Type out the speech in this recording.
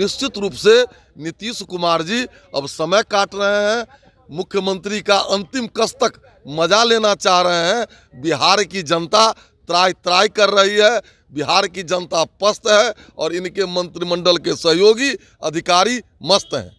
निश्चित रूप से नीतीश कुमार जी अब समय काट रहे हैं मुख्यमंत्री का अंतिम कस तक मजा लेना चाह रहे हैं बिहार की जनता त्राई त्राई कर रही है बिहार की जनता पस्त है और इनके मंत्रिमंडल के सहयोगी अधिकारी मस्त हैं